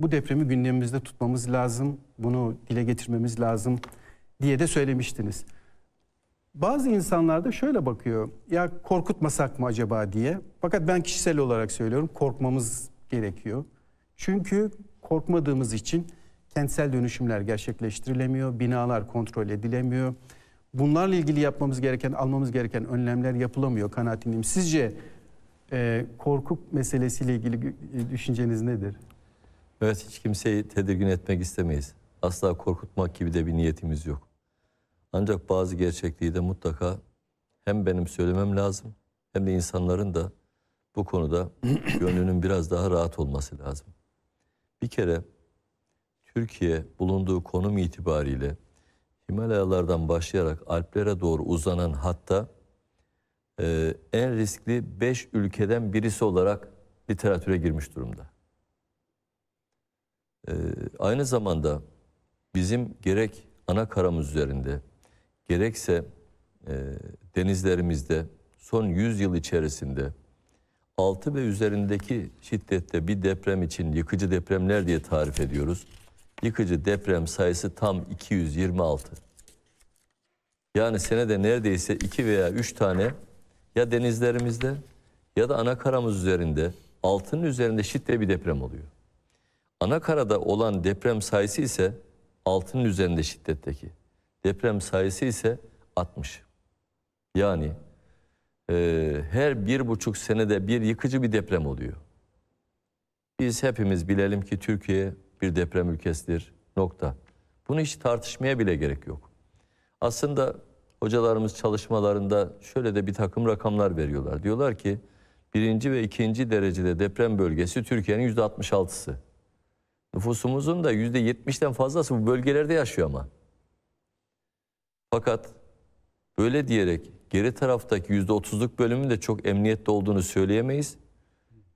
bu depremi gündemimizde tutmamız lazım, bunu dile getirmemiz lazım diye de söylemiştiniz. Bazı insanlar da şöyle bakıyor, ya korkutmasak mı acaba diye. Fakat ben kişisel olarak söylüyorum, korkmamız gerekiyor. Çünkü korkmadığımız için kentsel dönüşümler gerçekleştirilemiyor, binalar kontrol edilemiyor. Bunlarla ilgili yapmamız gereken, almamız gereken önlemler yapılamıyor kanaatimim. Sizce e, korku meselesiyle ilgili düşünceniz nedir? Evet hiç kimseyi tedirgin etmek istemeyiz. Asla korkutmak gibi de bir niyetimiz yok. Ancak bazı gerçekliği de mutlaka hem benim söylemem lazım hem de insanların da bu konuda gönlünün biraz daha rahat olması lazım. Bir kere Türkiye bulunduğu konum itibariyle Himalayalardan başlayarak Alplere doğru uzanan hatta e, en riskli 5 ülkeden birisi olarak literatüre girmiş durumda. Ee, aynı zamanda bizim gerek ana karamız üzerinde gerekse e, denizlerimizde son 100 yıl içerisinde 6 ve üzerindeki şiddette bir deprem için yıkıcı depremler diye tarif ediyoruz. Yıkıcı deprem sayısı tam 226. Yani senede neredeyse 2 veya 3 tane ya denizlerimizde ya da ana karamız üzerinde altının üzerinde şiddetli bir deprem oluyor. Anakara'da olan deprem sayısı ise altının üzerinde şiddetteki. Deprem sayısı ise 60. Yani e, her bir buçuk senede bir yıkıcı bir deprem oluyor. Biz hepimiz bilelim ki Türkiye bir deprem ülkesidir. Nokta. Bunu hiç tartışmaya bile gerek yok. Aslında hocalarımız çalışmalarında şöyle de bir takım rakamlar veriyorlar. Diyorlar ki birinci ve ikinci derecede deprem bölgesi Türkiye'nin yüzde 66'sı. Nüfusumuzun da yüzde yetmişten fazlası bu bölgelerde yaşıyor ama. Fakat böyle diyerek geri taraftaki yüzde otuzluk bölümün de çok emniyette olduğunu söyleyemeyiz.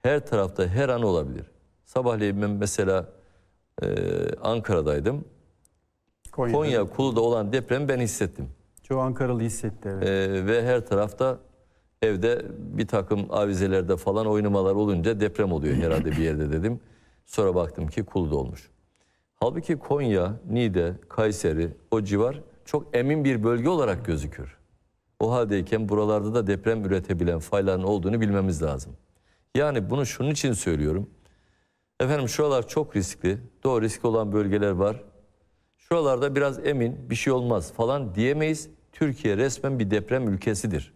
Her tarafta her an olabilir. Sabahleyin ben mesela e, Ankara'daydım. Konya'da. Konya Kulu'da olan depremi ben hissettim. Çoğu Ankaralı hissetti evet. E, ve her tarafta evde bir takım avizelerde falan oynamalar olunca deprem oluyor herhalde bir yerde dedim. Sonra baktım ki kul dolmuş. Halbuki Konya, Nide, Kayseri o civar çok emin bir bölge olarak gözükür. O haldeyken buralarda da deprem üretebilen fayların olduğunu bilmemiz lazım. Yani bunu şunun için söylüyorum. Efendim şuralar çok riskli. Doğru riskli olan bölgeler var. Şuralarda biraz emin bir şey olmaz falan diyemeyiz. Türkiye resmen bir deprem ülkesidir.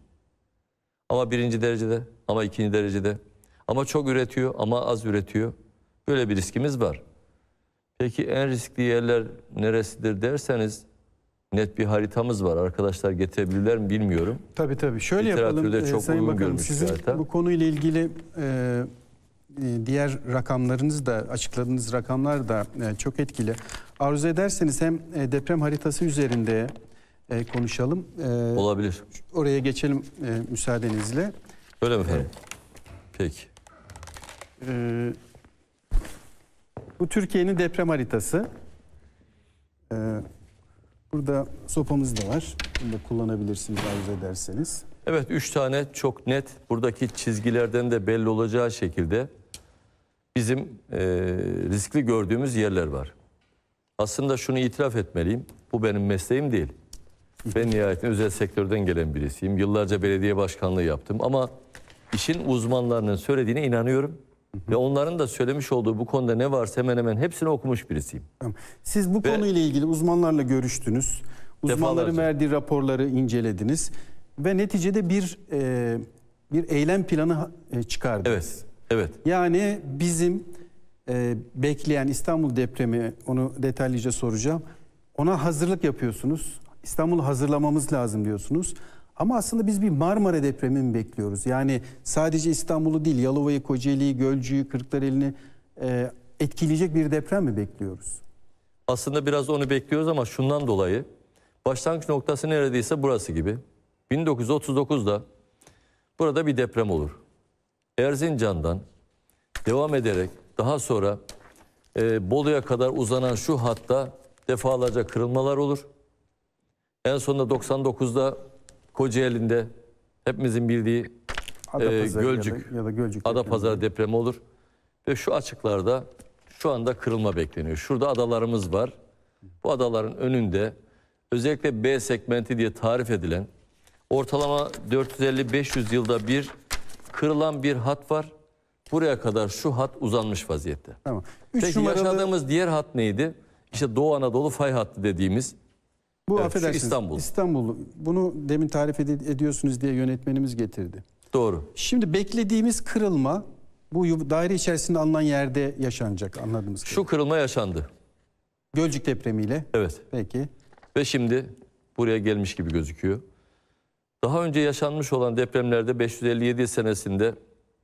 Ama birinci derecede ama ikinci derecede ama çok üretiyor ama az üretiyor. Böyle bir riskimiz var. Peki en riskli yerler neresidir derseniz net bir haritamız var. Arkadaşlar getirebilirler mi bilmiyorum. Tabii tabii. Şöyle Literatürde yapalım. çok e, Sayın Bakanım, sizin zaten. bu konuyla ilgili e, e diğer rakamlarınız da açıkladığınız rakamlar da e, çok etkili. Arzu ederseniz hem e, deprem haritası üzerinde e, konuşalım. E, Olabilir. Oraya geçelim e, müsaadenizle. Öyle mi efendim? Ee, Peki. E, bu Türkiye'nin deprem haritası. Ee, burada sopamız da var. Bunu da kullanabilirsiniz arzu ederseniz. Evet üç tane çok net buradaki çizgilerden de belli olacağı şekilde bizim e, riskli gördüğümüz yerler var. Aslında şunu itiraf etmeliyim. Bu benim mesleğim değil. Ben nihayetinde özel sektörden gelen birisiyim. Yıllarca belediye başkanlığı yaptım ama işin uzmanlarının söylediğine inanıyorum. Ve onların da söylemiş olduğu bu konuda ne varsa hemen hemen hepsini okumuş birisiyim. Siz bu Ve, konuyla ilgili uzmanlarla görüştünüz. Uzmanların defalarca. verdiği raporları incelediniz. Ve neticede bir e, bir eylem planı e, çıkardınız. Evet. Evet. Yani bizim e, bekleyen İstanbul depremi onu detaylıca soracağım. Ona hazırlık yapıyorsunuz. İstanbul'u hazırlamamız lazım diyorsunuz. Ama aslında biz bir Marmara depremi mi bekliyoruz? Yani sadece İstanbul'u değil Yalova'yı, Kocaeli'yi, Gölcü'yü, Kırklareli'ni e, etkileyecek bir deprem mi bekliyoruz? Aslında biraz onu bekliyoruz ama şundan dolayı başlangıç noktası neredeyse burası gibi. 1939'da burada bir deprem olur. Erzincan'dan devam ederek daha sonra e, Bolu'ya kadar uzanan şu hatta defalarca kırılmalar olur. En sonunda 99'da Kocaeli'nde hepimizin bildiği e, Gölcük, ya da, ya da Gölcük Adapazarı depremi. depremi olur. Ve şu açıklarda şu anda kırılma bekleniyor. Şurada adalarımız var. Bu adaların önünde özellikle B segmenti diye tarif edilen ortalama 450-500 yılda bir kırılan bir hat var. Buraya kadar şu hat uzanmış vaziyette. Tamam. Üç Peki numaralı... yaşadığımız diğer hat neydi? İşte Doğu Anadolu fay hattı dediğimiz bu evet, affedersiniz. İstanbul. İstanbul. Bunu demin tarif ed- ediyorsunuz diye yönetmenimiz getirdi. Doğru. Şimdi beklediğimiz kırılma bu daire içerisinde alınan yerde yaşanacak anladığımız kadarıyla. Şu kırılma yaşandı. Gölcük depremiyle. Evet. Peki. Ve şimdi buraya gelmiş gibi gözüküyor. Daha önce yaşanmış olan depremlerde 557 senesinde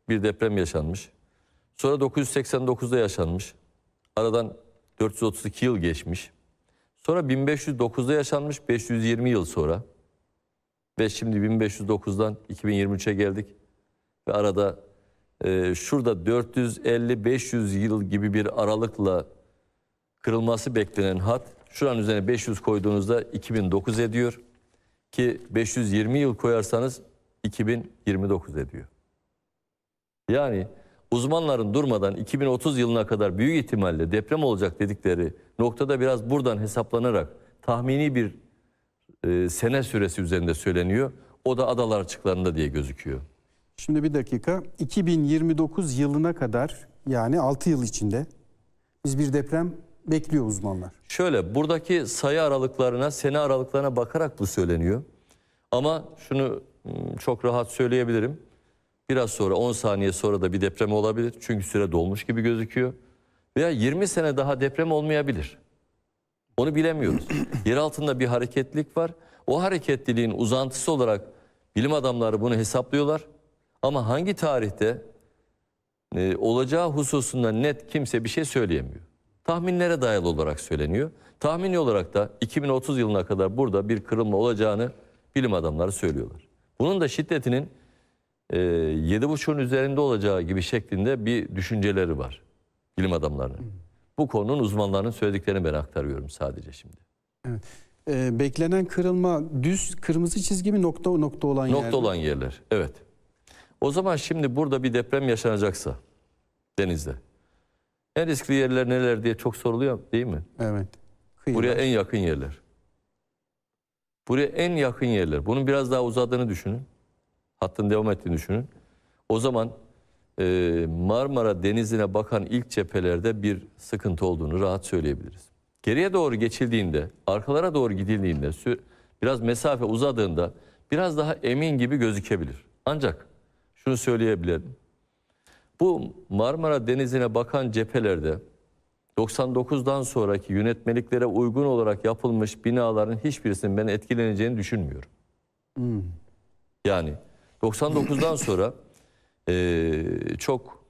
bir deprem yaşanmış. Sonra 989'da yaşanmış. Aradan 432 yıl geçmiş. Sonra 1509'da yaşanmış 520 yıl sonra ve şimdi 1509'dan 2023'e geldik ve arada e, şurada 450-500 yıl gibi bir aralıkla kırılması beklenen hat şuranın üzerine 500 koyduğunuzda 2009 ediyor ki 520 yıl koyarsanız 2029 ediyor. Yani uzmanların durmadan 2030 yılına kadar büyük ihtimalle deprem olacak dedikleri noktada biraz buradan hesaplanarak tahmini bir e, sene süresi üzerinde söyleniyor. O da adalar açıklarında diye gözüküyor. Şimdi bir dakika 2029 yılına kadar yani 6 yıl içinde biz bir deprem bekliyor uzmanlar. Şöyle buradaki sayı aralıklarına, sene aralıklarına bakarak bu söyleniyor. Ama şunu hmm, çok rahat söyleyebilirim. Biraz sonra 10 saniye sonra da bir deprem olabilir. Çünkü süre dolmuş gibi gözüküyor. Veya 20 sene daha deprem olmayabilir. Onu bilemiyoruz. Yer altında bir hareketlilik var. O hareketliliğin uzantısı olarak bilim adamları bunu hesaplıyorlar. Ama hangi tarihte e, olacağı hususunda net kimse bir şey söyleyemiyor. Tahminlere dayalı olarak söyleniyor. Tahmini olarak da 2030 yılına kadar burada bir kırılma olacağını bilim adamları söylüyorlar. Bunun da şiddetinin e, yedi 7,5'un üzerinde olacağı gibi şeklinde bir düşünceleri var bilim adamlarının. Hmm. Bu konunun uzmanlarının söylediklerini ben aktarıyorum sadece şimdi. Evet. Ee, beklenen kırılma düz kırmızı çizgi mi nokta nokta olan yerler? Nokta olan yerler evet. O zaman şimdi burada bir deprem yaşanacaksa denizde en riskli yerler neler diye çok soruluyor değil mi? Evet. Kıyılar. Buraya en yakın yerler. Buraya en yakın yerler. Bunun biraz daha uzadığını düşünün hattın devam ettiğini düşünün. O zaman e, Marmara Denizi'ne bakan ilk cephelerde bir sıkıntı olduğunu rahat söyleyebiliriz. Geriye doğru geçildiğinde, arkalara doğru gidildiğinde, biraz mesafe uzadığında biraz daha emin gibi gözükebilir. Ancak şunu söyleyebilirim. Bu Marmara Denizi'ne bakan cephelerde 99'dan sonraki yönetmeliklere uygun olarak yapılmış binaların hiçbirisinin ben etkileneceğini düşünmüyorum. Hmm. Yani 99'dan sonra e, çok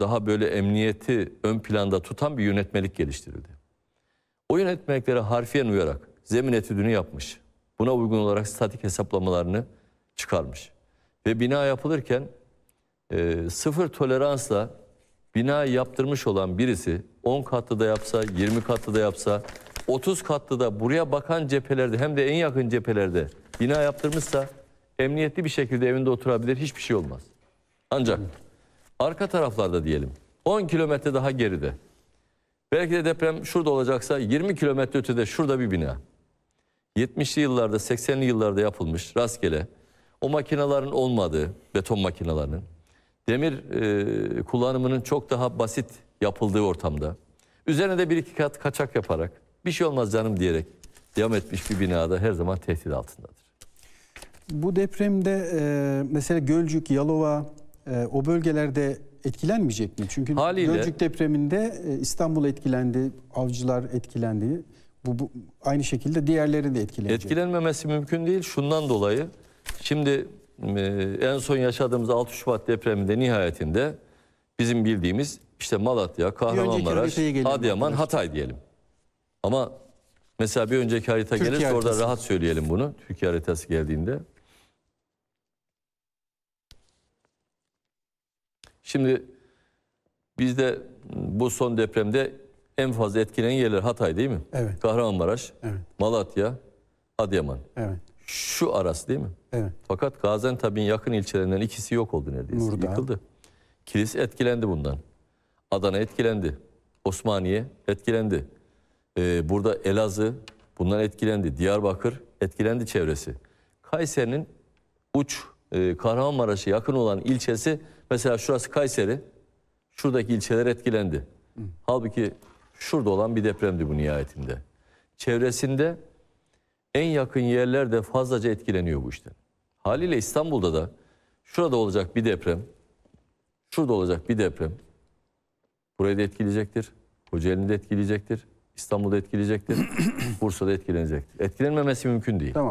daha böyle emniyeti ön planda tutan bir yönetmelik geliştirildi. O yönetmeliklere harfiyen uyarak zemin etüdünü yapmış. Buna uygun olarak statik hesaplamalarını çıkarmış. Ve bina yapılırken e, sıfır toleransla bina yaptırmış olan birisi 10 katlı da yapsa, 20 katlı da yapsa, 30 katlı da buraya bakan cephelerde hem de en yakın cephelerde bina yaptırmışsa emniyetli bir şekilde evinde oturabilir hiçbir şey olmaz. Ancak arka taraflarda diyelim 10 kilometre daha geride belki de deprem şurada olacaksa 20 kilometre ötede şurada bir bina. 70'li yıllarda 80'li yıllarda yapılmış rastgele o makinelerin olmadığı beton makinelerinin demir e, kullanımının çok daha basit yapıldığı ortamda üzerine de bir iki kat kaçak yaparak bir şey olmaz canım diyerek devam etmiş bir binada her zaman tehdit altındadır. Bu depremde e, mesela Gölcük, Yalova e, o bölgelerde etkilenmeyecek mi? Çünkü Haliyle, Gölcük depreminde e, İstanbul etkilendi, avcılar etkilendi. Bu, bu aynı şekilde diğerleri de etkilenecek. Etkilenmemesi mümkün değil şundan dolayı. Şimdi e, en son yaşadığımız 6 Şubat depreminde nihayetinde bizim bildiğimiz işte Malatya, Kahramanmaraş, Adıyaman, Hatay diyelim. Ama mesela bir önceki harita Türkiye gelirse orada rahat söyleyelim bunu. Türkiye haritası geldiğinde. Şimdi bizde bu son depremde en fazla etkilenen yerler Hatay değil mi? Evet. Kahramanmaraş, evet. Malatya, Adıyaman. Evet. Şu arası değil mi? Evet. Fakat Gaziantep'in yakın ilçelerinden ikisi yok oldu neredeyse. Nurda. Yıkıldı. Kilis etkilendi bundan. Adana etkilendi. Osmaniye etkilendi. Ee, burada Elazığ bundan etkilendi. Diyarbakır etkilendi çevresi. Kayseri'nin uç e, Kahramanmaraş'a yakın olan ilçesi Mesela şurası Kayseri. Şuradaki ilçeler etkilendi. Hı. Halbuki şurada olan bir depremdi bu nihayetinde. Çevresinde en yakın yerler de fazlaca etkileniyor bu işten. Haliyle İstanbul'da da şurada olacak bir deprem, şurada olacak bir deprem burayı da etkileyecektir. Kocaeli'ni de etkileyecektir. İstanbul'da etkileyecektir. Bursa'da etkilenecektir. Etkilenmemesi mümkün değil. Tamam.